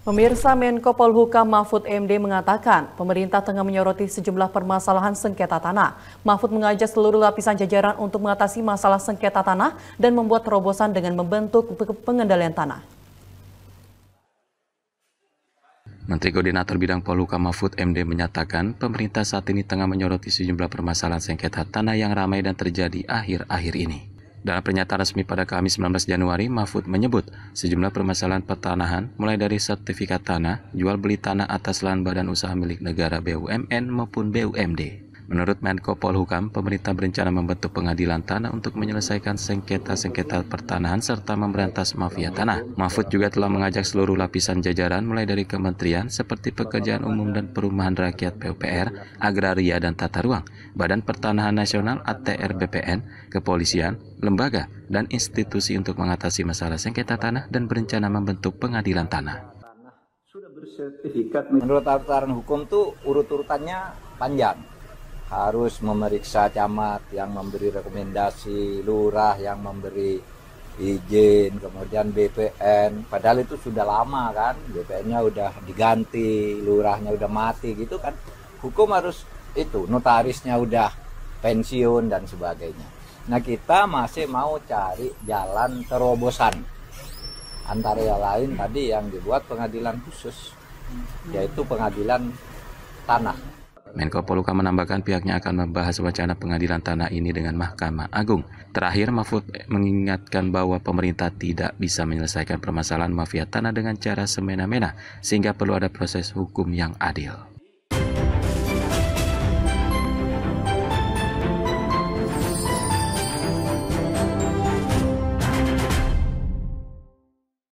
Pemirsa Menko Polhukam Mahfud MD mengatakan pemerintah tengah menyoroti sejumlah permasalahan sengketa tanah. Mahfud mengajak seluruh lapisan jajaran untuk mengatasi masalah sengketa tanah dan membuat terobosan dengan membentuk pengendalian tanah. Menteri Koordinator Bidang Polhukam Mahfud MD menyatakan pemerintah saat ini tengah menyoroti sejumlah permasalahan sengketa tanah yang ramai dan terjadi akhir-akhir ini. Dalam pernyataan resmi pada Kamis 19 Januari, Mahfud menyebut sejumlah permasalahan pertanahan mulai dari sertifikat tanah, jual beli tanah atas lahan badan usaha milik negara BUMN maupun BUMD. Menurut Menko Polhukam, pemerintah berencana membentuk pengadilan tanah untuk menyelesaikan sengketa-sengketa pertanahan serta memberantas mafia tanah. Mahfud juga telah mengajak seluruh lapisan jajaran mulai dari kementerian seperti pekerjaan umum dan perumahan rakyat PUPR, agraria dan tata ruang, Badan Pertanahan Nasional ATR BPN, kepolisian, lembaga, dan institusi untuk mengatasi masalah sengketa tanah dan berencana membentuk pengadilan tanah. Menurut aturan hukum tuh urut-urutannya panjang harus memeriksa camat yang memberi rekomendasi, lurah yang memberi izin, kemudian BPN. Padahal itu sudah lama kan, BPN-nya udah diganti, lurahnya udah mati gitu kan. Hukum harus itu, notarisnya udah pensiun dan sebagainya. Nah kita masih mau cari jalan terobosan antara yang lain tadi yang dibuat pengadilan khusus yaitu pengadilan tanah Menko Poluka menambahkan pihaknya akan membahas wacana pengadilan tanah ini dengan Mahkamah Agung. Terakhir, Mahfud mengingatkan bahwa pemerintah tidak bisa menyelesaikan permasalahan mafia tanah dengan cara semena-mena, sehingga perlu ada proses hukum yang adil.